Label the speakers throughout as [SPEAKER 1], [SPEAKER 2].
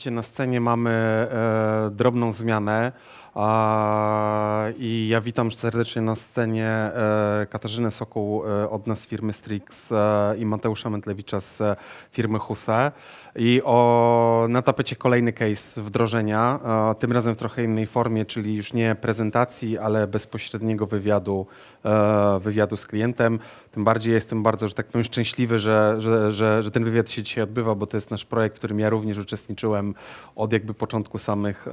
[SPEAKER 1] widzicie na scenie mamy e, drobną zmianę. I ja witam serdecznie na scenie e, Katarzynę Sokół e, od nas z firmy Strix e, i Mateusza Metlewicza z firmy Huse. I o, na tapecie kolejny case wdrożenia, tym razem w trochę innej formie, czyli już nie prezentacji, ale bezpośredniego wywiadu, wywiadu z klientem. Tym bardziej jestem bardzo, że tak powiem, szczęśliwy, że, że, że, że ten wywiad się dzisiaj odbywa, bo to jest nasz projekt, w którym ja również uczestniczyłem od jakby początku samych,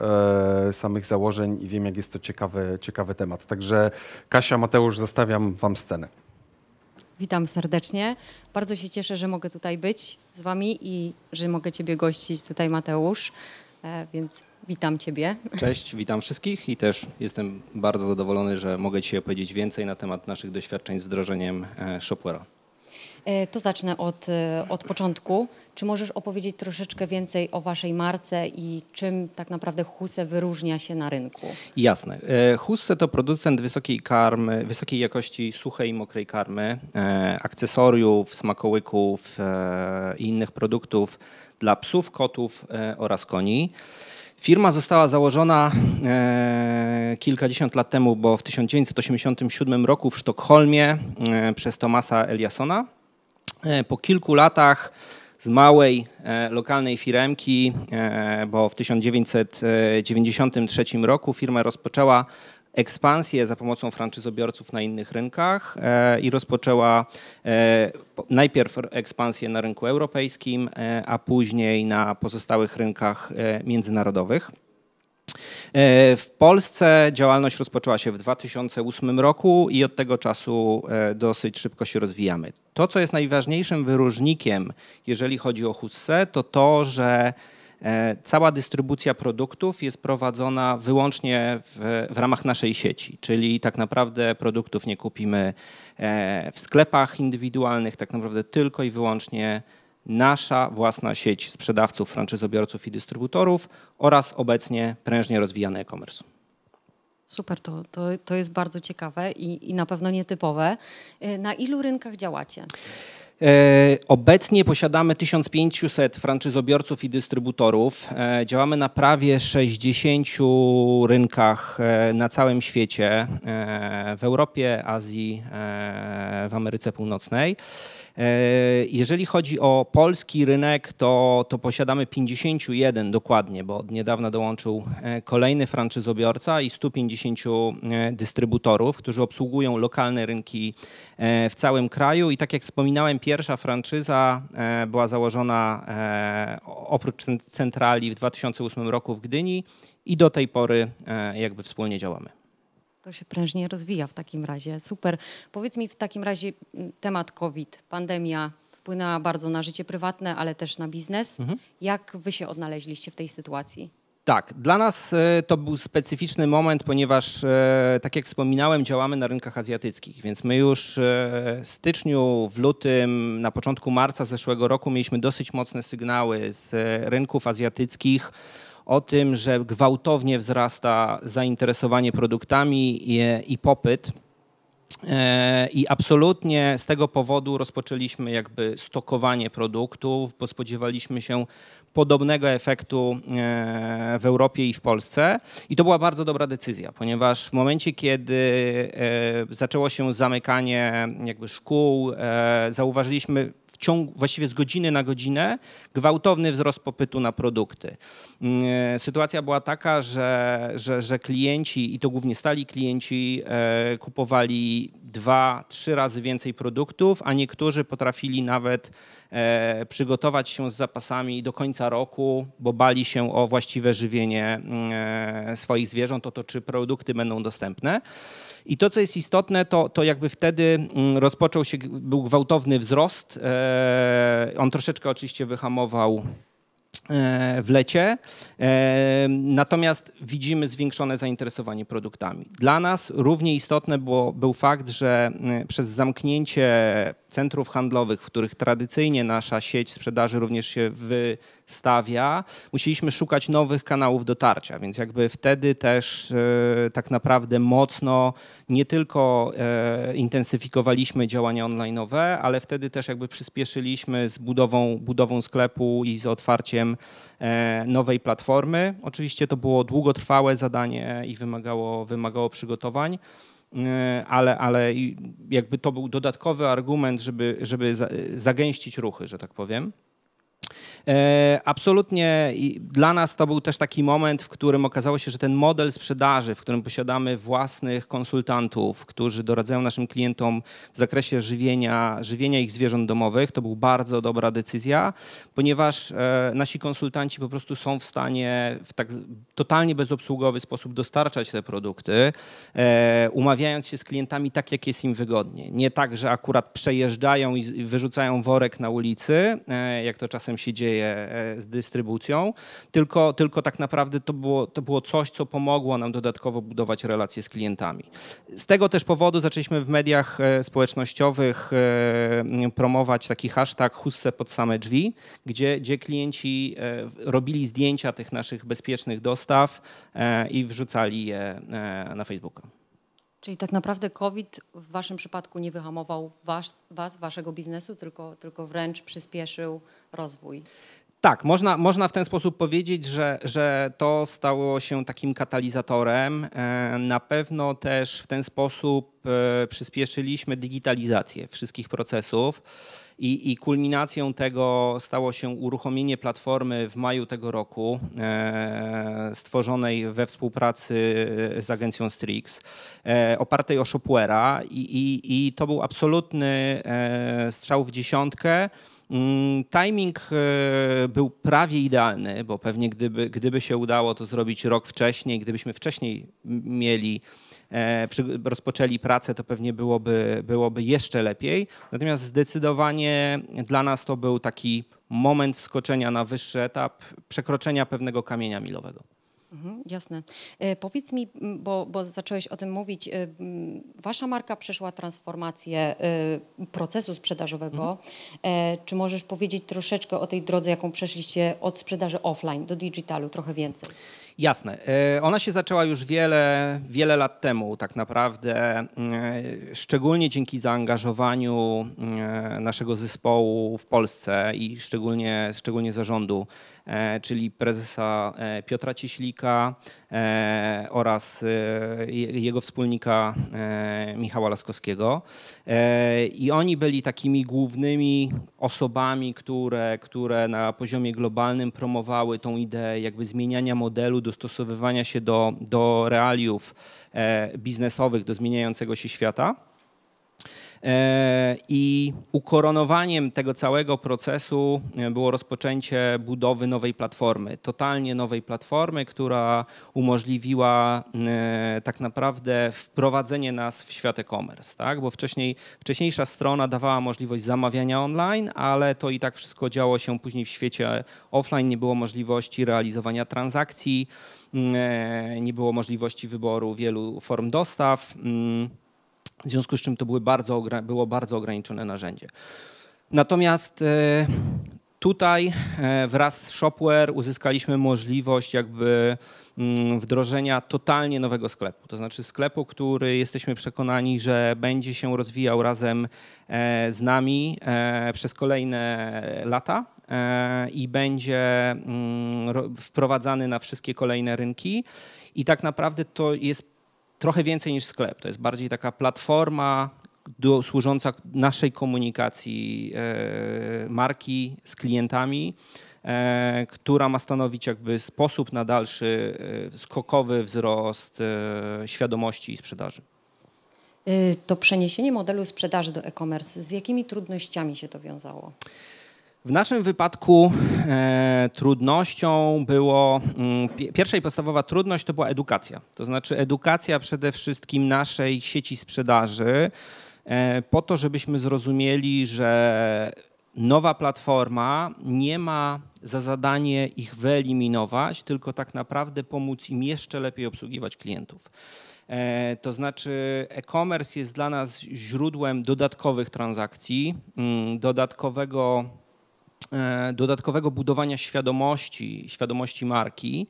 [SPEAKER 1] samych założeń i wiem, jak jest to ciekawy, ciekawy temat. Także Kasia, Mateusz, zostawiam Wam scenę.
[SPEAKER 2] Witam serdecznie. Bardzo się cieszę, że mogę tutaj być z Wami i że mogę Ciebie gościć tutaj, Mateusz. E, więc witam Ciebie. Cześć,
[SPEAKER 3] witam wszystkich i też jestem bardzo zadowolony, że mogę Ci opowiedzieć więcej na temat naszych doświadczeń z wdrożeniem e, Shopware'a.
[SPEAKER 2] E, to zacznę od, od początku. Czy możesz opowiedzieć troszeczkę więcej o Waszej marce i czym tak naprawdę Huse wyróżnia się na rynku?
[SPEAKER 3] Jasne. E, Huse to producent wysokiej karmy, wysokiej jakości suchej i mokrej karmy, e, akcesoriów, smakołyków e, i innych produktów dla psów, kotów oraz koni. Firma została założona e, kilkadziesiąt lat temu, bo w 1987 roku w Sztokholmie e, przez Tomasa Eliasona. E, po kilku latach z małej e, lokalnej firemki, e, bo w 1993 roku firma rozpoczęła ekspansję za pomocą franczyzobiorców na innych rynkach e, i rozpoczęła najpierw ekspansję na rynku europejskim, a później na pozostałych rynkach międzynarodowych. E, w Polsce działalność rozpoczęła się w 2008 roku i od tego czasu e, dosyć szybko się rozwijamy. To, co jest najważniejszym wyróżnikiem, jeżeli chodzi o Husse, to to, że e, cała dystrybucja produktów jest prowadzona wyłącznie w, w, ramach naszej sieci, czyli tak naprawdę produktów nie kupimy w sklepach indywidualnych, tak naprawdę tylko i wyłącznie nasza własna sieć sprzedawców, franczyzobiorców i dystrybutorów oraz obecnie prężnie rozwijany e-commerce.
[SPEAKER 2] Super, to, to, to jest bardzo ciekawe i, i na pewno nietypowe. E, na ilu rynkach działacie?
[SPEAKER 3] E, obecnie posiadamy 1500 franczyzobiorców i dystrybutorów. E, działamy na prawie 60 rynkach na całym świecie, w Europie, Azji, w Ameryce Północnej. E, jeżeli chodzi o polski rynek, to, to posiadamy 51 dokładnie, bo od niedawna dołączył e, kolejny franczyzobiorca i 150 e, dystrybutorów, którzy obsługują lokalne rynki w całym kraju. I tak jak wspominałem, pierwsza franczyza była założona oprócz centrali w 2008 roku w Gdyni i do tej pory jakby wspólnie działamy.
[SPEAKER 2] To się prężnie rozwija w takim razie. Super. Powiedz mi w takim razie mm, temat COVID, pandemia wpłynęła bardzo na życie prywatne, ale też na biznes. Mhm. Jak wy się odnaleźliście w tej sytuacji?
[SPEAKER 3] Tak, dla nas e, to był specyficzny moment, ponieważ, e, tak jak wspominałem, działamy na rynkach azjatyckich, więc my już e, w styczniu, w lutym, na początku marca zeszłego roku mieliśmy dosyć mocne sygnały z rynków azjatyckich o tym, że gwałtownie wzrasta zainteresowanie produktami i, i popyt. E, I absolutnie z tego powodu rozpoczęliśmy jakby stokowanie produktów, bo spodziewaliśmy się podobnego efektu e, w Europie i w Polsce. I to była bardzo dobra decyzja, ponieważ w momencie, kiedy e, zaczęło się zamykanie jakby szkół, zauważyliśmy ciągu, właściwie z godziny na godzinę gwałtowny wzrost popytu na produkty. Mm, e, sytuacja była taka, że, że, że klienci, i to głównie stali klienci, e, kupowali dwa, trzy razy więcej produktów, a niektórzy potrafili nawet E, przygotować się z zapasami do końca roku, bo bali się o właściwe żywienie mm, e, swoich zwierząt, o to, czy produkty będą dostępne. I to, co jest istotne, to, to jakby wtedy mm, rozpoczął się, był gwałtowny wzrost. E, on troszeczkę oczywiście wyhamował w lecie. Natomiast widzimy zwiększone zainteresowanie produktami. Dla nas równie istotny było, był fakt, że mm, przez zamknięcie centrów handlowych, w których tradycyjnie nasza sieć sprzedaży również się wystawia, musieliśmy szukać nowych kanałów dotarcia, więc jakby wtedy też e, tak naprawdę mocno nie tylko e, intensyfikowaliśmy działania online'owe, ale wtedy też jakby przyspieszyliśmy z budową, budową sklepu i z otwarciem e, nowej platformy. Oczywiście to było długotrwałe zadanie i wymagało, wymagało przygotowań. E, ale, ale jakby to był dodatkowy argument, żeby, żeby zagęścić ruchy, że tak powiem. E, absolutnie dla nas to był też taki moment, w którym okazało się, że ten model sprzedaży, w którym posiadamy własnych konsultantów, którzy doradzają naszym klientom w zakresie żywienia, żywienia ich zwierząt domowych, to była bardzo dobra decyzja, ponieważ e, nasi konsultanci po prostu są w stanie w tak totalnie bezobsługowy sposób dostarczać te produkty, e, umawiając się z klientami tak, jak jest im wygodnie. Nie tak, że akurat przejeżdżają i wyrzucają worek na ulicy, jak to czasem się dzieje dzieje e, z dystrybucją, tylko, tylko tak naprawdę to było, to było coś, co pomogło nam dodatkowo budować relacje z klientami. Z tego też powodu zaczęliśmy w mediach e, społecznościowych e, promować taki hashtag chustce pod same drzwi, gdzie, gdzie klienci robili zdjęcia tych naszych bezpiecznych dostaw i wrzucali je na Facebooka.
[SPEAKER 2] Czyli tak naprawdę COVID w waszym przypadku nie wyhamował was, was waszego biznesu, tylko, tylko wręcz przyspieszył rozwój.
[SPEAKER 3] Tak, można, można w ten sposób powiedzieć, że, że to stało się takim katalizatorem. E, na pewno też w ten sposób e, przyspieszyliśmy digitalizację wszystkich procesów. I, I, kulminacją tego stało się uruchomienie platformy w maju tego roku, e, stworzonej we współpracy e, z agencją Strix, e, opartej o Shopware'a. I, i, I to był absolutny strzał w dziesiątkę. Mm, timing był prawie idealny, bo pewnie gdyby, gdyby się udało to zrobić rok wcześniej, gdybyśmy wcześniej mieli E, rozpoczęli pracę, to pewnie byłoby, byłoby jeszcze lepiej. Natomiast zdecydowanie dla nas to był taki moment wskoczenia na wyższy etap, przekroczenia pewnego kamienia milowego.
[SPEAKER 2] Mhm, jasne. E, powiedz mi, bo, bo zacząłeś o tym mówić, e, wasza marka przeszła transformację procesu sprzedażowego. Mhm. Czy możesz powiedzieć troszeczkę o tej drodze, jaką przeszliście od sprzedaży offline do digitalu, trochę więcej?
[SPEAKER 3] Jasne. E, ona się zaczęła już wiele, wiele lat temu, tak naprawdę, e, szczególnie dzięki zaangażowaniu e, naszego zespołu w Polsce i szczególnie, szczególnie zarządu E, czyli prezesa e, Piotra Cieślika e, oraz jego wspólnika Michała Laskowskiego. I oni byli takimi głównymi osobami, które, które na poziomie globalnym promowały tą ideę jakby zmieniania modelu, dostosowywania się do, do realiów biznesowych, do zmieniającego się świata. E, I ukoronowaniem tego całego procesu e, było rozpoczęcie budowy nowej platformy, totalnie nowej platformy, która umożliwiła e, tak naprawdę wprowadzenie nas w świat e-commerce, tak? bo wcześniej, wcześniejsza strona dawała możliwość zamawiania online, ale to i tak wszystko działo się później w świecie offline, nie było możliwości realizowania transakcji, nie było możliwości wyboru wielu form dostaw. Mm, w związku z czym to były bardzo, było bardzo ograniczone narzędzie. Natomiast e, tutaj e, wraz z Shopware uzyskaliśmy możliwość jakby mm, wdrożenia totalnie nowego sklepu. To znaczy sklepu, który jesteśmy przekonani, że będzie się rozwijał razem e, z nami przez kolejne lata i będzie mm, wprowadzany na wszystkie kolejne rynki. I tak naprawdę to jest trochę więcej niż sklep. To jest bardziej taka platforma do, służąca naszej komunikacji e, marki z klientami, e, która ma stanowić jakby sposób na dalszy e, skokowy wzrost e, świadomości i sprzedaży.
[SPEAKER 2] E, to przeniesienie modelu sprzedaży do e-commerce, z jakimi trudnościami się to wiązało?
[SPEAKER 3] W naszym wypadku e, trudnością było, mm, pierwsza i podstawowa trudność to była edukacja. To znaczy edukacja przede wszystkim naszej sieci sprzedaży, e, po to, żebyśmy zrozumieli, że nowa platforma nie ma za zadanie ich wyeliminować, tylko tak naprawdę pomóc im jeszcze lepiej obsługiwać klientów. E, to znaczy, e-commerce jest dla nas źródłem dodatkowych transakcji, mm, dodatkowego E, dodatkowego budowania świadomości, świadomości marki.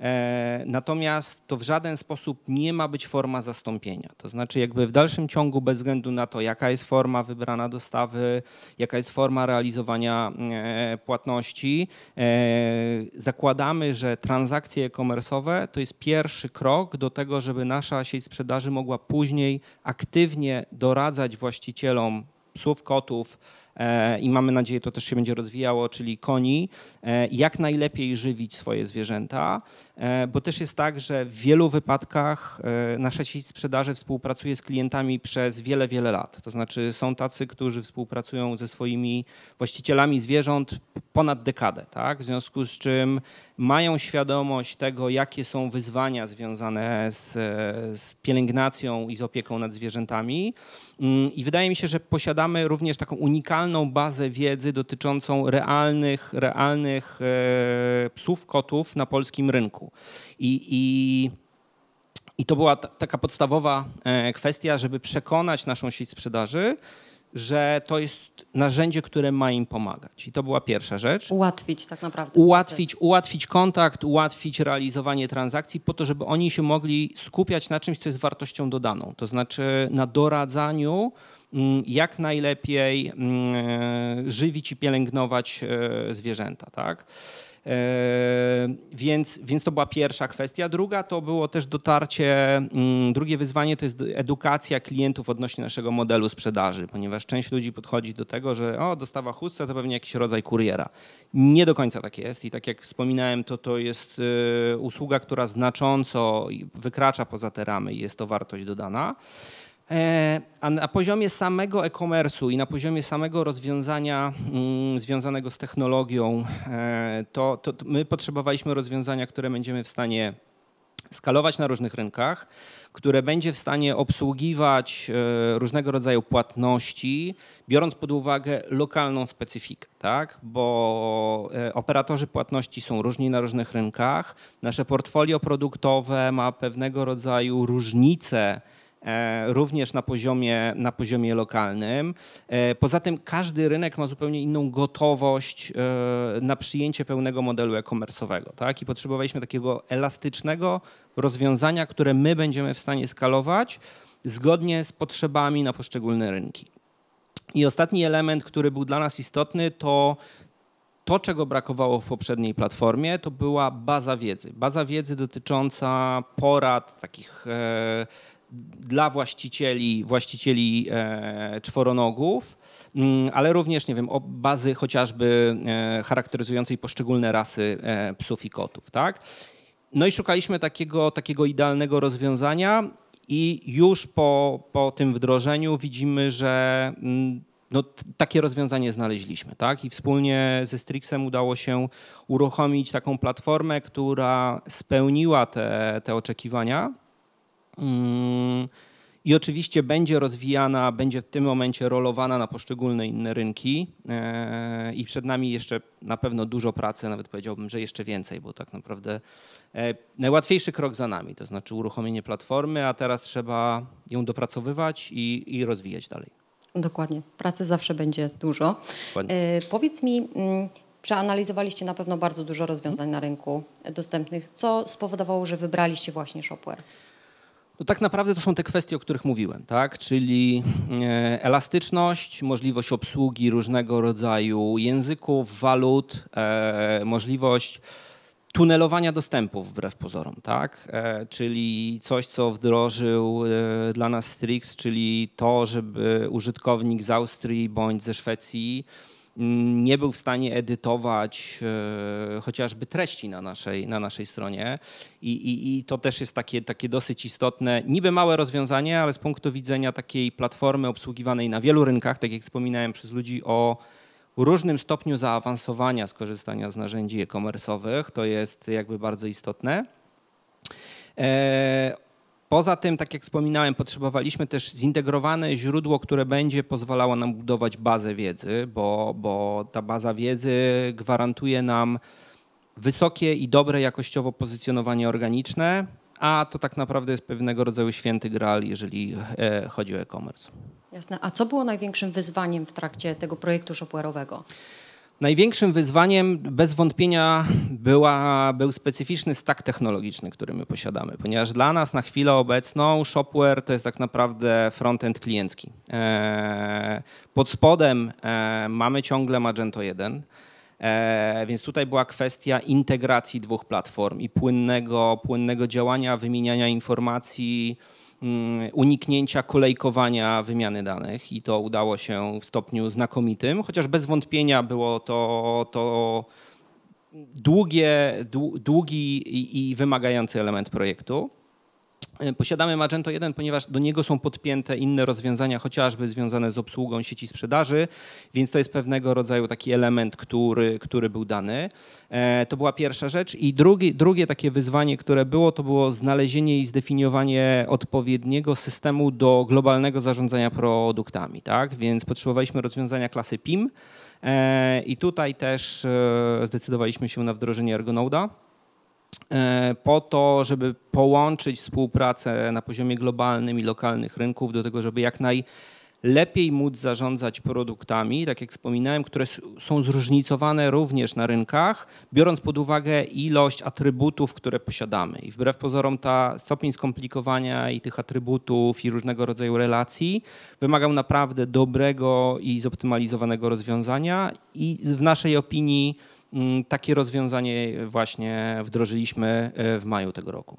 [SPEAKER 3] E, natomiast to w żaden sposób nie ma być forma zastąpienia. To znaczy, jakby w dalszym ciągu, bez względu na to, jaka jest forma wybrana dostawy, jaka jest forma realizowania e, płatności, zakładamy, że transakcje e to jest pierwszy krok do tego, żeby nasza sieć sprzedaży mogła później aktywnie doradzać właścicielom psów, kotów, E, i mamy nadzieję, to też się będzie rozwijało, czyli koni, e, jak najlepiej żywić swoje zwierzęta. E, bo też jest tak, że w wielu wypadkach e, nasza sieć sprzedaży współpracuje z klientami przez wiele, wiele lat. To znaczy są tacy, którzy współpracują ze swoimi właścicielami zwierząt ponad dekadę, tak? w związku z czym mają świadomość tego, jakie są wyzwania związane z, e, z pielęgnacją i z opieką nad zwierzętami. Mm, I wydaje mi się, że posiadamy również taką unikalną bazę wiedzy dotyczącą realnych, realnych psów, kotów na polskim rynku. I, i, i to była taka podstawowa e, kwestia, żeby przekonać naszą sieć sprzedaży, że to jest narzędzie, które ma im pomagać. I to była pierwsza rzecz. Ułatwić
[SPEAKER 2] tak naprawdę. Ułatwić,
[SPEAKER 3] ułatwić kontakt, ułatwić realizowanie transakcji po to, żeby oni się mogli skupiać na czymś, co jest wartością dodaną. To znaczy na doradzaniu mm, jak najlepiej mm, żywić i pielęgnować e, zwierzęta. Tak? E, więc, więc to była pierwsza kwestia. Druga to było też dotarcie, mm, drugie wyzwanie to jest edukacja klientów odnośnie naszego modelu sprzedaży, ponieważ część ludzi podchodzi do tego, że o, dostawa chustce to pewnie jakiś rodzaj kuriera. Nie do końca tak jest i tak jak wspominałem, to to jest y, usługa, która znacząco wykracza poza te ramy i jest to wartość dodana. E, a na poziomie samego e-commerce'u i na poziomie samego rozwiązania mm, związanego z technologią, e, to, to, to my potrzebowaliśmy rozwiązania, które będziemy w stanie skalować na różnych rynkach, które będzie w stanie obsługiwać e, różnego rodzaju płatności, biorąc pod uwagę lokalną specyfikę, tak? bo operatorzy płatności są różni na różnych rynkach. Nasze portfolio produktowe ma pewnego rodzaju różnice E, również na poziomie, na poziomie lokalnym. E, poza tym każdy rynek ma zupełnie inną gotowość e, na przyjęcie pełnego modelu e-commerce'owego. Tak? I potrzebowaliśmy takiego elastycznego rozwiązania, które my będziemy w stanie skalować zgodnie z potrzebami na poszczególne rynki. I ostatni element, który był dla nas istotny, to to, czego brakowało w poprzedniej platformie, to była baza wiedzy. Baza wiedzy dotycząca porad, takich dla właścicieli, właścicieli e, czworonogów, mm, ale również, nie wiem, o bazy chociażby e, charakteryzującej poszczególne rasy e, psów i kotów, tak? No i szukaliśmy takiego, takiego idealnego rozwiązania i już po, po tym wdrożeniu widzimy, że mm, no, takie rozwiązanie znaleźliśmy, tak? I wspólnie ze Strixem udało się uruchomić taką platformę, która spełniła te, te oczekiwania Mm, I oczywiście będzie rozwijana, będzie w tym momencie rolowana na poszczególne inne rynki e, i przed nami jeszcze na pewno dużo pracy, nawet powiedziałbym, że jeszcze więcej, bo tak naprawdę e, najłatwiejszy krok za nami, to znaczy uruchomienie platformy, a teraz trzeba ją dopracowywać i, i rozwijać dalej.
[SPEAKER 2] Dokładnie, pracy zawsze będzie dużo. E, powiedz mi, mm, przeanalizowaliście na pewno bardzo dużo rozwiązań na rynku dostępnych. Co spowodowało, że wybraliście właśnie Shopware?
[SPEAKER 3] No tak naprawdę to są te kwestie, o których mówiłem, tak? czyli e, elastyczność, możliwość obsługi różnego rodzaju języków, walut, e, możliwość tunelowania dostępu wbrew pozorom, tak? E, czyli coś, co wdrożył dla nas Strix, czyli to, żeby użytkownik z Austrii bądź ze Szwecji nie był w stanie edytować e, chociażby treści na naszej, na naszej stronie. I, i, I, to też jest takie, takie dosyć istotne, niby małe rozwiązanie, ale z punktu widzenia takiej platformy obsługiwanej na wielu rynkach, tak jak wspominałem, przez ludzi o różnym stopniu zaawansowania skorzystania z narzędzi e-commerce'owych, to jest jakby bardzo istotne. E, Poza tym, tak jak wspominałem, potrzebowaliśmy też zintegrowane źródło, które będzie pozwalało nam budować bazę wiedzy, bo, bo ta baza wiedzy gwarantuje nam wysokie i dobre jakościowo pozycjonowanie organiczne, a to tak naprawdę jest pewnego rodzaju święty graal, jeżeli e, chodzi o e-commerce.
[SPEAKER 2] Jasne. A co było największym wyzwaniem w trakcie tego projektu shopware'owego?
[SPEAKER 3] Największym wyzwaniem bez wątpienia była, był specyficzny stack technologiczny, który my posiadamy, ponieważ dla nas na chwilę obecną Shopware to jest tak naprawdę frontend kliencki. E, pod spodem e, mamy ciągle Magento 1, e, więc tutaj była kwestia integracji dwóch platform i płynnego, płynnego działania, wymieniania informacji, Mm, uniknięcia kolejkowania wymiany danych i to udało się w stopniu znakomitym, chociaż bez wątpienia było to, to długie, długi i wymagający element projektu. E, posiadamy Magento 1, ponieważ do niego są podpięte inne rozwiązania, chociażby związane z obsługą sieci sprzedaży, więc to jest pewnego rodzaju taki element, który, który był dany. E, to była pierwsza rzecz. I drugi, drugie takie wyzwanie, które było, to było znalezienie i zdefiniowanie odpowiedniego systemu do globalnego zarządzania produktami. Tak? Więc potrzebowaliśmy rozwiązania klasy PIM e, i tutaj też zdecydowaliśmy się na wdrożenie Ergonauda E, po to, żeby połączyć współpracę na poziomie globalnym i lokalnych rynków do tego, żeby jak najlepiej móc zarządzać produktami, tak jak wspominałem, które są zróżnicowane również na rynkach, biorąc pod uwagę ilość atrybutów, które posiadamy. I wbrew pozorom ta stopień skomplikowania i tych atrybutów i różnego rodzaju relacji wymagał naprawdę dobrego i zoptymalizowanego rozwiązania i w naszej opinii Mm, takie rozwiązanie właśnie wdrożyliśmy e, w maju tego roku.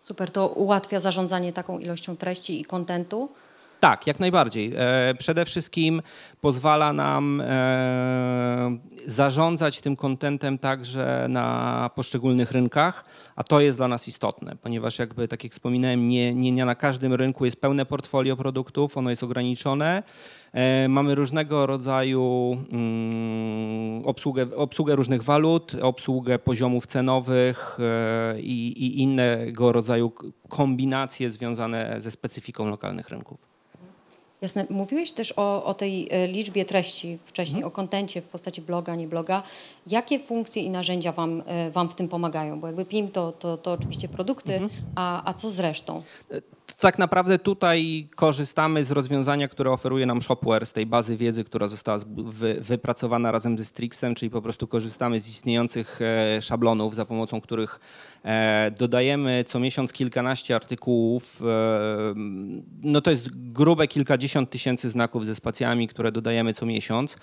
[SPEAKER 2] Super, to ułatwia zarządzanie taką ilością treści i kontentu.
[SPEAKER 3] Tak, jak najbardziej. E, przede wszystkim pozwala nam e, zarządzać tym kontentem także na poszczególnych rynkach, a to jest dla nas istotne, ponieważ jakby tak jak wspominałem, nie, nie, nie na każdym rynku jest pełne portfolio produktów, ono jest ograniczone E, mamy różnego rodzaju mm, obsługę, obsługę różnych walut, obsługę poziomów cenowych e, i, i innego rodzaju kombinacje związane ze specyfiką lokalnych rynków.
[SPEAKER 2] Jasne. Mówiłeś też o, o, tej e, liczbie treści wcześniej, mhm. o kontencie w postaci bloga, nie bloga. Jakie funkcje i narzędzia Wam, wam w tym pomagają? Bo jakby PIM to, to, to oczywiście produkty, mhm. a, a co z resztą?
[SPEAKER 3] tak naprawdę tutaj korzystamy z rozwiązania, które oferuje nam Shopware, z tej bazy wiedzy, która została wypracowana razem ze Strixem, czyli po prostu korzystamy z istniejących e, szablonów, za pomocą których E, dodajemy co miesiąc kilkanaście artykułów. E, no to jest grube kilkadziesiąt tysięcy znaków ze spacjami, które dodajemy co miesiąc.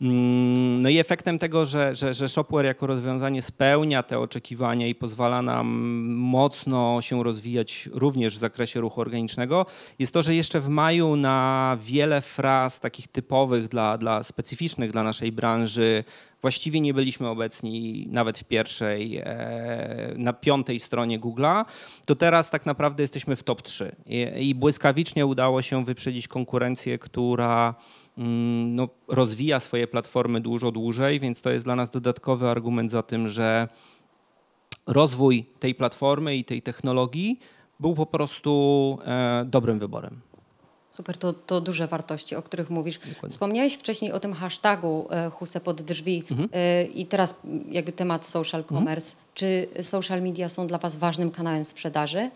[SPEAKER 3] Mm, no i efektem tego, że, że, że Shopware jako rozwiązanie spełnia te oczekiwania i pozwala nam mocno się rozwijać również w zakresie ruchu organicznego, jest to, że jeszcze w maju na wiele fraz takich typowych dla, dla specyficznych dla naszej branży właściwie nie byliśmy obecni nawet w pierwszej, e, na piątej stronie Google'a, to teraz tak naprawdę jesteśmy w top 3 i, i błyskawicznie udało się wyprzedzić konkurencję, która mm, no, rozwija swoje platformy dużo dłużej, więc to jest dla nas dodatkowy argument za tym, że rozwój tej platformy i tej technologii był po prostu e, dobrym wyborem.
[SPEAKER 2] Super, to, to duże wartości, o których mówisz. Dokładnie. Wspomniałeś wcześniej o tym hashtagu e, Huse pod drzwi mhm. E, i teraz jakby temat social mhm. commerce. Mhm. Czy social media są dla Was ważnym kanałem sprzedaży?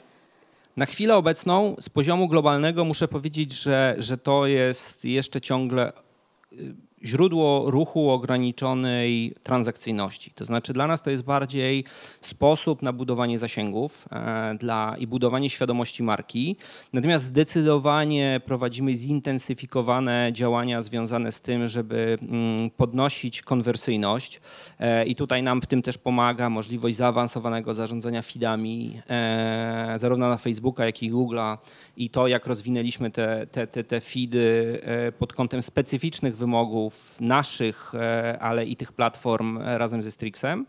[SPEAKER 3] Na chwilę obecną z poziomu globalnego muszę powiedzieć, że, że to jest jeszcze ciągle y, źródło ruchu ograniczonej transakcyjności. To znaczy dla nas to jest bardziej sposób na budowanie zasięgów e, dla, i budowanie świadomości marki. Natomiast zdecydowanie prowadzimy zintensyfikowane działania związane z tym, żeby mm, podnosić konwersyjność e, i tutaj nam w tym też pomaga możliwość zaawansowanego zarządzania feedami e, zarówno na Facebooka, jak i Google'a i to, jak rozwinęliśmy te, te, te, te feedy pod kątem specyficznych wymogów naszych, e, ale i tych platform e, razem ze Strixem.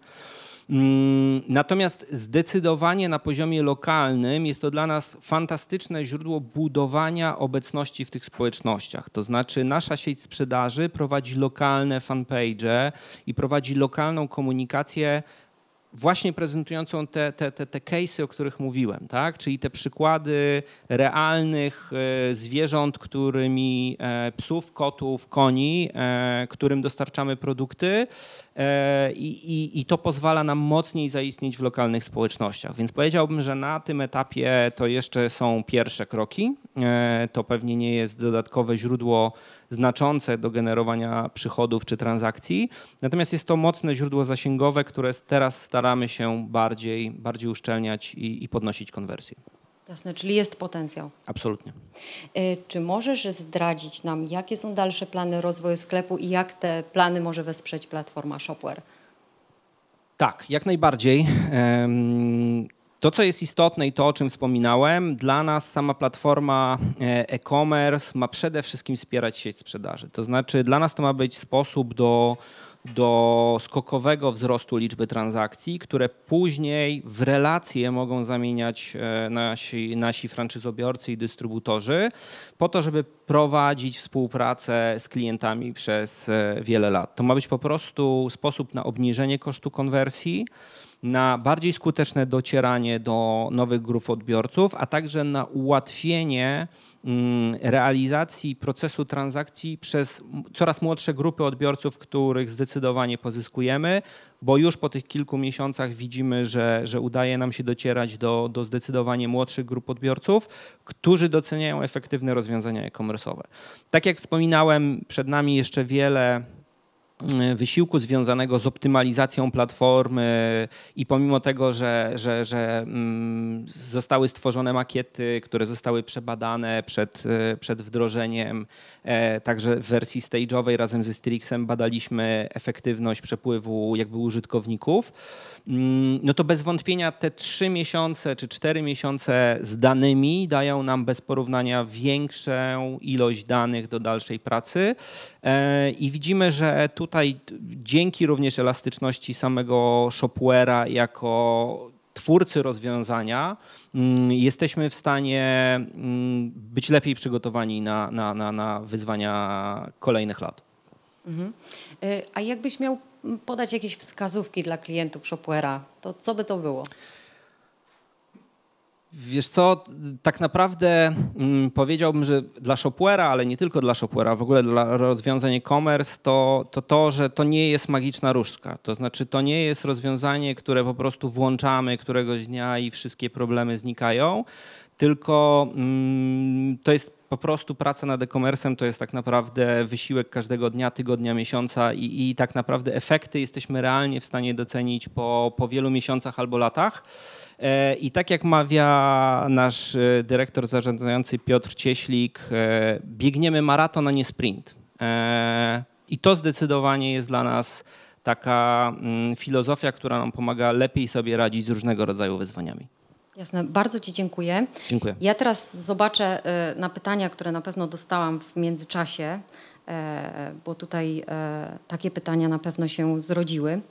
[SPEAKER 3] Mm, natomiast zdecydowanie na poziomie lokalnym jest to dla nas fantastyczne źródło budowania obecności w tych społecznościach. To znaczy, nasza sieć sprzedaży prowadzi lokalne fanpage i prowadzi lokalną komunikację właśnie prezentującą te, te, te, te case'y, o których mówiłem, tak? czyli te przykłady realnych e, zwierząt, którymi e, psów, kotów, koni, e, którym dostarczamy produkty i, i to pozwala nam mocniej zaistnieć w lokalnych społecznościach. Więc powiedziałbym, że na tym etapie to jeszcze są pierwsze kroki. To pewnie nie jest dodatkowe źródło znaczące do generowania przychodów czy transakcji. Natomiast jest to mocne źródło zasięgowe, które teraz staramy się bardziej, bardziej uszczelniać i, i
[SPEAKER 2] podnosić konwersję. Jasne, czyli jest potencjał. Absolutnie. E, czy możesz zdradzić nam, jakie są dalsze plany rozwoju sklepu i jak te plany może wesprzeć platforma Shopware?
[SPEAKER 3] Tak, jak najbardziej. To, co jest istotne i to, o czym wspominałem, dla nas sama platforma e, e-commerce ma przede wszystkim wspierać sieć sprzedaży. To znaczy, dla nas to ma być sposób do, do skokowego wzrostu liczby transakcji, które później w relacje mogą zamieniać e, nasi, nasi franczyzobiorcy i dystrybutorzy, po to, żeby prowadzić współpracę z klientami przez e, wiele lat. To ma być po prostu sposób na obniżenie kosztu konwersji na bardziej skuteczne docieranie do nowych grup odbiorców, a także na ułatwienie mm, realizacji procesu transakcji przez coraz młodsze grupy odbiorców, których zdecydowanie pozyskujemy, bo już po tych kilku miesiącach widzimy, że, że udaje nam się docierać do, do zdecydowanie młodszych grup odbiorców, którzy doceniają efektywne rozwiązania e-commerce'owe. Tak jak wspominałem, przed nami jeszcze wiele E, wysiłku związanego z optymalizacją platformy i pomimo tego, że, że, że mm, zostały stworzone makiety, które zostały przebadane przed, e, przed wdrożeniem, e, także w wersji stage'owej razem ze Strixem badaliśmy efektywność przepływu jakby użytkowników, mm, no to bez wątpienia te trzy miesiące czy cztery miesiące z danymi dają nam bez porównania większą ilość danych do dalszej pracy, E, I widzimy, że tutaj dzięki również elastyczności samego Shopware'a jako twórcy rozwiązania mm, jesteśmy w stanie mm, być lepiej przygotowani na, na, na, na wyzwania kolejnych lat.
[SPEAKER 2] Mhm. E, a jakbyś miał podać jakieś wskazówki dla klientów Shopware'a, to co by to było?
[SPEAKER 3] Wiesz co, tak naprawdę mm, powiedziałbym, że dla Shopware'a, ale nie tylko dla Shopware'a, w ogóle dla rozwiązań e-commerce to, to to, że to nie jest magiczna różdżka. To znaczy to nie jest rozwiązanie, które po prostu włączamy któregoś dnia i wszystkie problemy znikają tylko mm, to jest po prostu praca nad e-commerce'em, to jest tak naprawdę wysiłek każdego dnia, tygodnia, miesiąca i, i tak naprawdę efekty jesteśmy realnie w stanie docenić po, po wielu miesiącach albo latach. E, I tak jak mawia nasz e, dyrektor zarządzający Piotr Cieślik, e, biegniemy maraton, a nie sprint. I to zdecydowanie jest dla nas taka mm, filozofia, która nam pomaga lepiej sobie radzić z różnego rodzaju wyzwaniami.
[SPEAKER 2] Jasne, bardzo Ci dziękuję. Dziękuję. Ja teraz zobaczę y, na pytania, które na pewno dostałam w międzyczasie, e, bo tutaj e, takie pytania na pewno się zrodziły.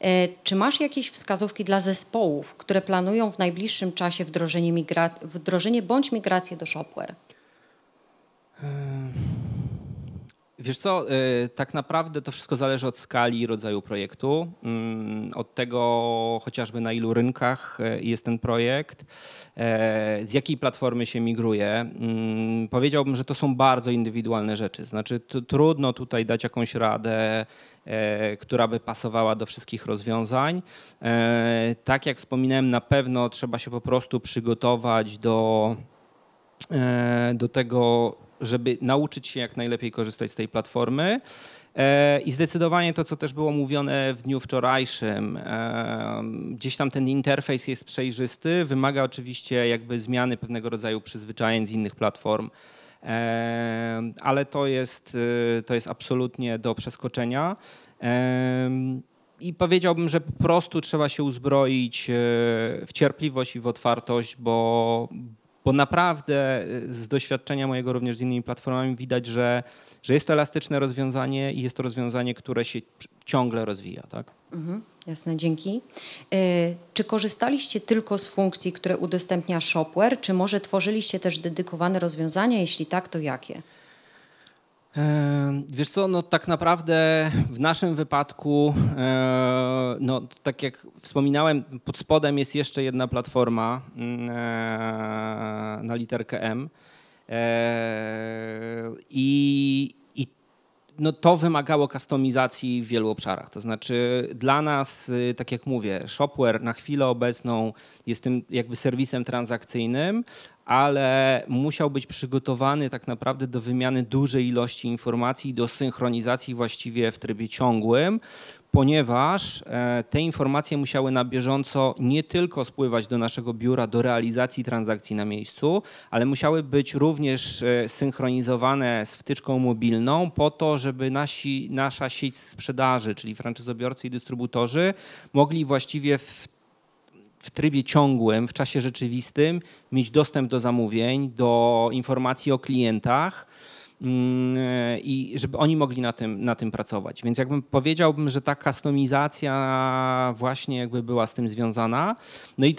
[SPEAKER 2] E, czy masz jakieś wskazówki dla zespołów, które planują w najbliższym czasie wdrożenie, migra- wdrożenie bądź migrację do Shopware? Hmm.
[SPEAKER 3] Wiesz co, y, tak naprawdę to wszystko zależy od skali i rodzaju projektu, mm, od tego chociażby na ilu rynkach y, jest ten projekt, e, z jakiej platformy się migruje. Mm, powiedziałbym, że to są bardzo indywidualne rzeczy, znaczy trudno tutaj dać jakąś radę, e, która by pasowała do wszystkich rozwiązań. E, tak jak wspominałem, na pewno trzeba się po prostu przygotować do, do tego, żeby nauczyć się jak najlepiej korzystać z tej platformy. E, I zdecydowanie to, co też było mówione w dniu wczorajszym, e, gdzieś tam ten interfejs jest przejrzysty, wymaga oczywiście jakby zmiany pewnego rodzaju przyzwyczajeń z innych platform, e, ale to jest, to jest absolutnie do przeskoczenia. I powiedziałbym, że po prostu trzeba się uzbroić w cierpliwość i w otwartość, bo, bo naprawdę y, z doświadczenia mojego również z innymi platformami widać, że, że jest to elastyczne rozwiązanie i jest to rozwiązanie, które się ciągle rozwija. Tak?
[SPEAKER 2] Mhm, jasne, dzięki. Y, czy korzystaliście tylko z funkcji, które udostępnia Shopware, czy może tworzyliście też dedykowane rozwiązania? Jeśli tak, to jakie?
[SPEAKER 3] Wiesz co, no tak naprawdę w naszym wypadku, e, no tak jak wspominałem, pod spodem jest jeszcze jedna platforma mm, e, na literkę M e, i, i no to wymagało kustomizacji w wielu obszarach. To znaczy dla nas, y, tak jak mówię, Shopware na chwilę obecną jest tym jakby serwisem transakcyjnym, ale musiał być przygotowany tak naprawdę do wymiany dużej ilości informacji i do synchronizacji właściwie w trybie ciągłym, ponieważ e, te informacje musiały na bieżąco nie tylko spływać do naszego biura do realizacji transakcji na miejscu, ale musiały być również e, synchronizowane z wtyczką mobilną po to, żeby nasi, nasza sieć sprzedaży, czyli franczyzobiorcy i dystrybutorzy mogli właściwie w w trybie ciągłym, w czasie rzeczywistym, mieć dostęp do zamówień, do informacji o klientach mm, i żeby oni mogli na tym, na tym pracować. Więc jakbym powiedziałbym, że ta customizacja właśnie jakby była z tym związana. No i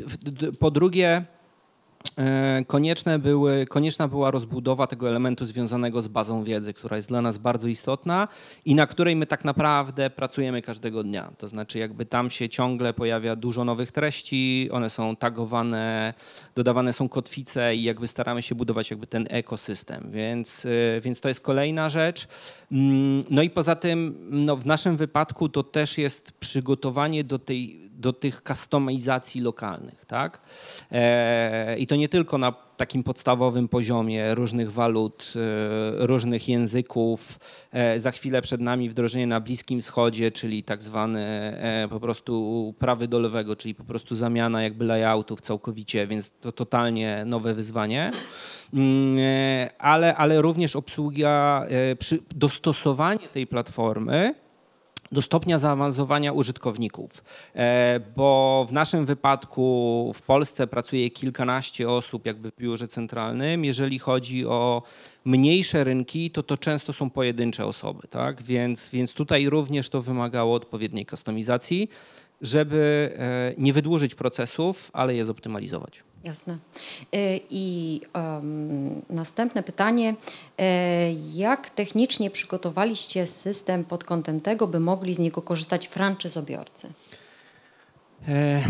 [SPEAKER 3] po drugie, E, konieczne były, konieczna była rozbudowa tego elementu związanego z bazą wiedzy, która jest dla nas bardzo istotna i na której my tak naprawdę pracujemy każdego dnia. To znaczy, jakby tam się ciągle pojawia dużo nowych treści, one są tagowane, dodawane są kotwice i jakby staramy się budować jakby ten ekosystem. Więc, e, więc to jest kolejna rzecz. Mm, no i poza tym, no w naszym wypadku to też jest przygotowanie do tej do tych customizacji lokalnych, tak? E, I to nie tylko na takim podstawowym poziomie różnych walut, e, różnych języków. E, za chwilę przed nami wdrożenie na Bliskim Wschodzie, czyli tak zwany po prostu prawy do lewego, czyli po prostu zamiana jakby layoutów całkowicie, więc to totalnie nowe wyzwanie. Mm, ale, ale również obsługa, dostosowanie tej platformy do stopnia zaawansowania użytkowników, e, bo w naszym wypadku w Polsce pracuje kilkanaście osób jakby w biurze centralnym. Jeżeli chodzi o mniejsze rynki, to to często są pojedyncze osoby, tak? Więc, więc tutaj również to wymagało odpowiedniej kustomizacji, żeby e, nie wydłużyć procesów, ale je zoptymalizować.
[SPEAKER 2] Jasne. E, I um, następne pytanie. E, jak technicznie przygotowaliście system pod kątem tego, by mogli z niego korzystać franczyzobiorcy?
[SPEAKER 3] E,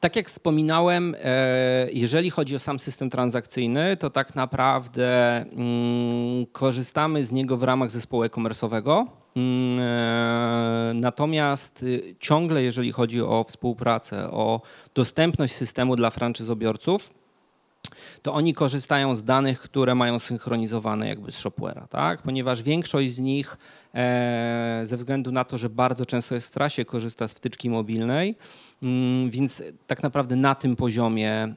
[SPEAKER 3] tak jak wspominałem, e, jeżeli chodzi o sam system transakcyjny, to tak naprawdę mm, korzystamy z niego w ramach zespołu e-commerce'owego. Mm, e, natomiast y, ciągle, jeżeli chodzi o współpracę, o dostępność systemu dla franczyzobiorców, to oni korzystają z danych, które mają synchronizowane jakby z Shopware'a, tak? ponieważ większość z nich E, ze względu na to, że bardzo często w trasie korzysta z wtyczki mobilnej, mm, więc tak naprawdę na tym poziomie mm,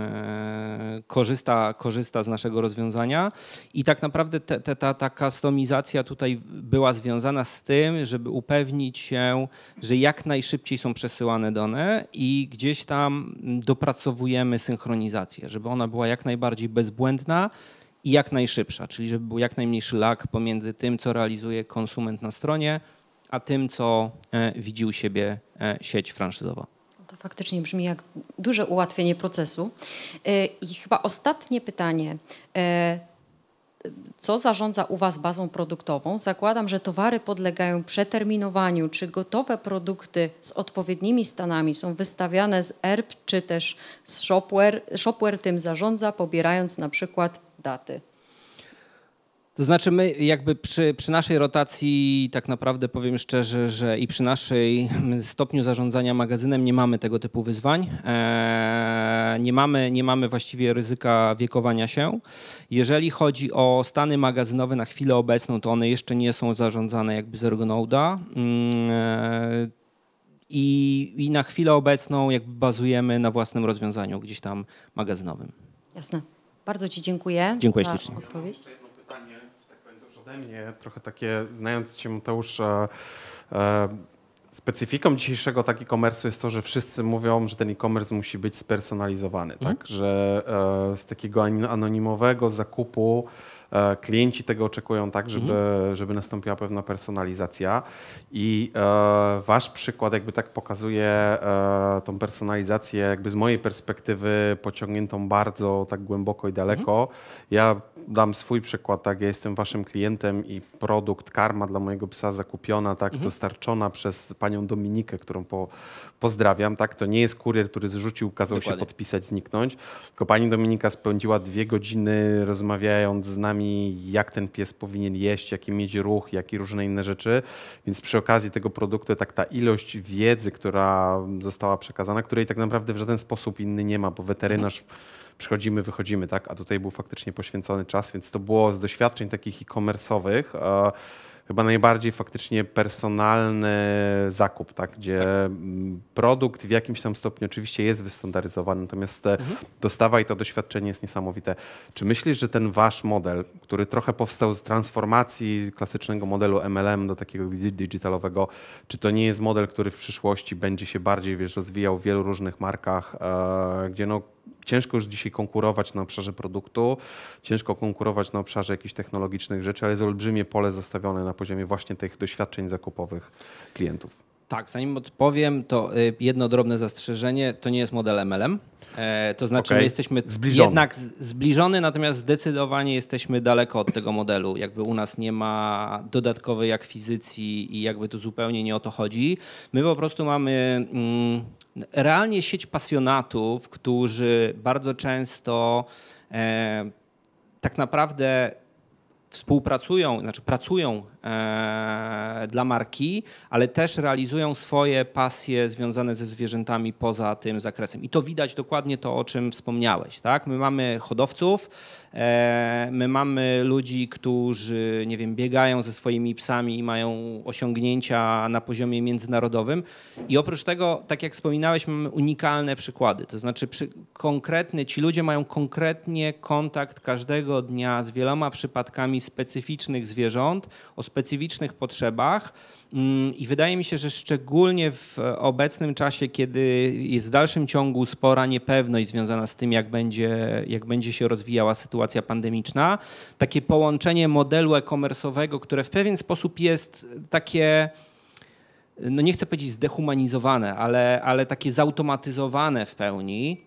[SPEAKER 3] e, korzysta, korzysta z naszego rozwiązania i tak naprawdę te, te, ta, ta customizacja tutaj była związana z tym, żeby upewnić się, że jak najszybciej są przesyłane dane i gdzieś tam dopracowujemy synchronizację, żeby ona była jak najbardziej bezbłędna, i jak najszybsza, czyli żeby był jak najmniejszy lag pomiędzy tym, co realizuje konsument na stronie, a tym, co e, widzi u siebie e, sieć franczyzowa.
[SPEAKER 2] To faktycznie brzmi jak duże ułatwienie procesu. E, I chyba ostatnie pytanie. Co zarządza u Was bazą produktową? Zakładam, że towary podlegają przeterminowaniu. Czy gotowe produkty z odpowiednimi stanami są wystawiane z ERP, czy też z shopware? Shopware tym zarządza, pobierając na przykład daty.
[SPEAKER 3] To znaczy my jakby przy, przy, naszej rotacji, tak naprawdę powiem szczerze, że i przy naszej stopniu zarządzania magazynem nie mamy tego typu wyzwań. Eee, nie, mamy, nie mamy właściwie ryzyka wiekowania się. Jeżeli chodzi o stany magazynowe na chwilę obecną, to one jeszcze nie są zarządzane jakby z Ergonoda. Eee, i, I na chwilę obecną jakby bazujemy na własnym rozwiązaniu gdzieś tam magazynowym.
[SPEAKER 2] Jasne. Bardzo Ci dziękuję. Dziękuję za ślicznie. Odpowiedź. Jeszcze jedno pytanie,
[SPEAKER 1] tak powiem ode mnie, trochę takie, znając Cię Mateusz, e, e, specyfiką dzisiejszego takiego komersu jest to, że wszyscy mówią, że ten e-commerce musi być spersonalizowany, tak? Mhm. Że e, z takiego anonimowego zakupu E, klienci tego oczekują tak, żeby, mhm. żeby nastąpiła pewna personalizacja i e, wasz przykład jakby tak pokazuje e, tą personalizację jakby z mojej perspektywy pociągniętą bardzo tak głęboko i daleko. Mhm. Ja dam swój przykład, tak, ja jestem waszym klientem i produkt karma dla mojego psa zakupiona, tak, mhm. dostarczona przez panią Dominikę, którą po, pozdrawiam, tak, to nie jest kurier, który zrzucił, kazał Dokładnie. się podpisać, zniknąć, tylko pani Dominika spędziła dwie godziny rozmawiając z nami, jak ten pies powinien jeść, jaki mieć ruch, jakie różne inne rzeczy, więc przy okazji tego produktu tak ta ilość wiedzy, która została przekazana, której tak naprawdę w żaden sposób inny nie ma, bo weterynarz mhm przychodzimy, wychodzimy, tak? A tutaj był faktycznie poświęcony czas, więc to było z doświadczeń takich e-commerce'owych e, chyba najbardziej faktycznie personalny zakup, tak? gdzie tak. Mm, produkt w jakimś tam stopniu oczywiście jest wystandaryzowany, natomiast e, mhm. dostawa i to doświadczenie jest niesamowite. Czy myślisz, że ten wasz model, który trochę powstał z transformacji klasycznego modelu MLM do takiego digitalowego, czy to nie jest model, który w przyszłości będzie się bardziej wiesz, rozwijał w wielu różnych markach, e, gdzie no, ciężko już dzisiaj konkurować na obszarze produktu, ciężko konkurować na obszarze jakichś technologicznych rzeczy, ale jest olbrzymie pole zostawione na poziomie właśnie tych doświadczeń zakupowych klientów.
[SPEAKER 3] Tak, zanim odpowiem, to y, jedno drobne zastrzeżenie, to nie jest model MLM. E, to znaczy, okay. my jesteśmy zbliżony. jednak zbliżony, natomiast zdecydowanie jesteśmy daleko od tego modelu. Jakby u nas nie ma dodatkowej akwizycji i jakby to zupełnie nie o to chodzi. My po prostu mamy mm, realnie sieć pasjonatów, którzy bardzo często e, tak naprawdę współpracują, znaczy pracują e, dla marki, ale też realizują swoje pasje związane ze zwierzętami poza tym zakresem. I to widać dokładnie to, o czym wspomniałeś. Tak? My mamy hodowców, E, my mamy ludzi, którzy, nie wiem, biegają ze swoimi psami i mają osiągnięcia na poziomie międzynarodowym. I oprócz tego, tak jak wspominałeś, mamy unikalne przykłady. To znaczy, przy, konkretny, ci ludzie mają konkretnie kontakt każdego dnia z wieloma przypadkami specyficznych zwierząt o specyficznych potrzebach. Mm, I wydaje mi się, że szczególnie w obecnym czasie, kiedy jest w dalszym ciągu spora niepewność związana z tym, jak będzie, jak będzie się rozwijała sytuacja, sytuacja pandemiczna. Takie połączenie modelu e-commerce'owego, które w pewien sposób jest takie no nie chcę powiedzieć zdehumanizowane, ale, ale takie zautomatyzowane w pełni,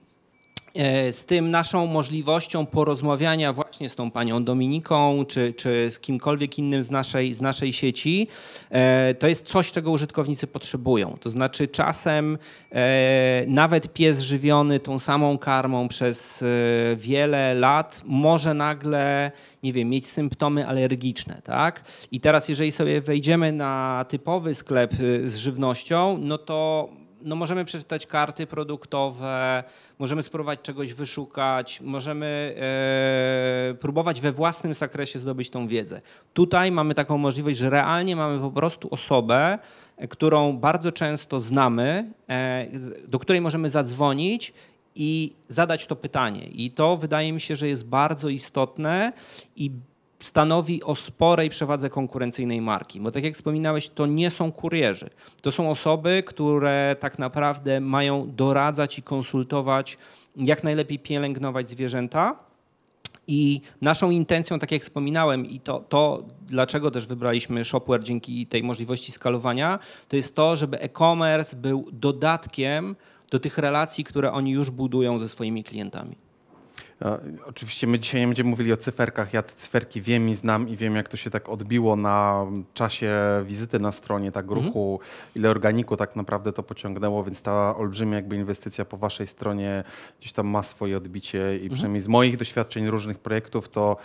[SPEAKER 3] E, z tym naszą możliwością porozmawiania właśnie z tą panią Dominiką czy, czy z kimkolwiek innym z naszej, z naszej sieci, e, to jest coś, czego użytkownicy potrzebują. To znaczy czasem e, nawet pies żywiony tą samą karmą przez wiele lat może nagle, nie wiem, mieć symptomy alergiczne, tak? I teraz jeżeli sobie wejdziemy na typowy sklep y, z żywnością, no to no możemy przeczytać karty produktowe, możemy spróbować czegoś wyszukać, możemy e, próbować we własnym zakresie zdobyć tą wiedzę. Tutaj mamy taką możliwość, że realnie mamy po prostu osobę, e, którą bardzo często znamy, e, do której możemy zadzwonić i zadać to pytanie. I to wydaje mi się, że jest bardzo istotne i stanowi o sporej przewadze konkurencyjnej marki. Bo tak jak wspominałeś, to nie są kurierzy. To są osoby, które tak naprawdę mają doradzać i konsultować, jak najlepiej pielęgnować zwierzęta. I naszą intencją, tak jak wspominałem, i to, to dlaczego też wybraliśmy Shopware dzięki tej możliwości skalowania, to jest to, żeby e-commerce był dodatkiem do tych relacji, które oni już budują ze swoimi klientami.
[SPEAKER 1] No, oczywiście my dzisiaj nie będziemy mówili o cyferkach. Ja te cyferki wiem i znam i wiem, jak to się tak odbiło na czasie wizyty na stronie, tak mhm. ruchu, ile organiku tak naprawdę to pociągnęło, więc ta olbrzymia jakby inwestycja po waszej stronie gdzieś tam ma swoje odbicie i mhm. przynajmniej z moich doświadczeń różnych projektów to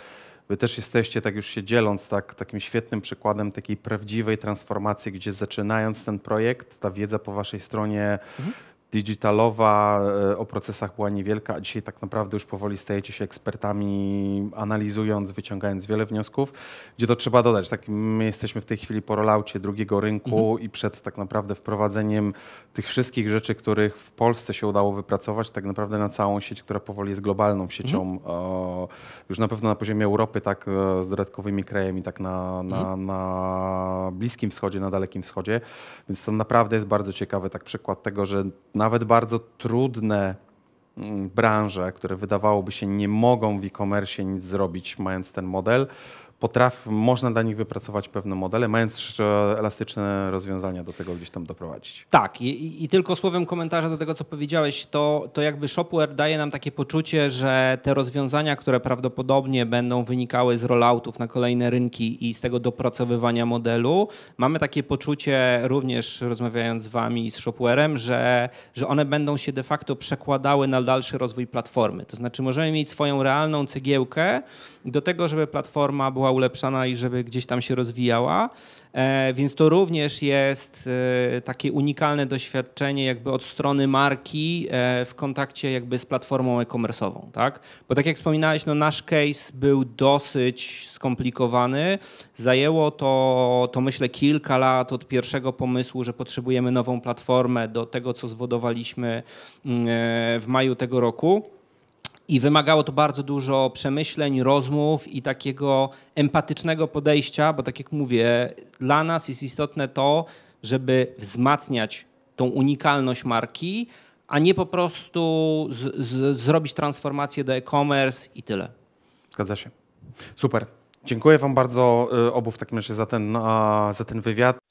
[SPEAKER 1] Wy też jesteście, tak już się dzieląc, tak, takim świetnym przykładem takiej prawdziwej transformacji, gdzie zaczynając ten projekt, ta wiedza po waszej stronie mhm digitalowa e, o procesach była niewielka, a dzisiaj tak naprawdę już powoli stajecie się ekspertami, analizując, wyciągając wiele wniosków, gdzie to trzeba dodać. Tak, my jesteśmy w tej chwili po rolaucie drugiego rynku mhm. i przed tak naprawdę wprowadzeniem tych wszystkich rzeczy, których w Polsce się udało wypracować, tak naprawdę na całą sieć, która powoli jest globalną siecią, mhm. o, już na pewno na poziomie Europy, tak e, z dodatkowymi krajami, tak na, na, mhm. na Bliskim Wschodzie, na Dalekim Wschodzie. Więc to naprawdę jest bardzo ciekawy tak przykład tego, że na nawet bardzo trudne mm, branże, które wydawałoby się nie mogą w e-commerce nic zrobić, mając ten model, potraf, można dla nich wypracować pewne modele, mając jeszcze elastyczne rozwiązania do tego gdzieś tam doprowadzić.
[SPEAKER 3] Tak i, i tylko słowem komentarza do tego, co powiedziałeś, to, to jakby Shopware daje nam takie poczucie, że te rozwiązania, które prawdopodobnie będą wynikały z rolloutów na kolejne rynki i z tego dopracowywania modelu, mamy takie poczucie również rozmawiając z wami i z Shopwarem, że, że one będą się de facto przekładały na dalszy rozwój platformy. To znaczy możemy mieć swoją realną cegiełkę do tego, żeby platforma była ulepszana i żeby gdzieś tam się rozwijała. E, więc to również jest e, takie unikalne doświadczenie jakby od strony marki e, w kontakcie jakby z platformą e-commerce'ową, tak? Bo tak jak wspominałeś, no nasz case był dosyć skomplikowany. Zajęło to, to myślę kilka lat od pierwszego pomysłu, że potrzebujemy nową platformę do tego, co zwodowaliśmy mm, w maju tego roku. I wymagało to bardzo dużo przemyśleń, rozmów i takiego empatycznego podejścia, bo tak jak mówię, dla nas jest istotne to, żeby wzmacniać tą unikalność marki, a nie po prostu z, z, zrobić transformację do e-commerce i tyle. Zgadza się. Super. Dziękuję Wam bardzo
[SPEAKER 1] y, obu w takim razie za ten, za ten wywiad.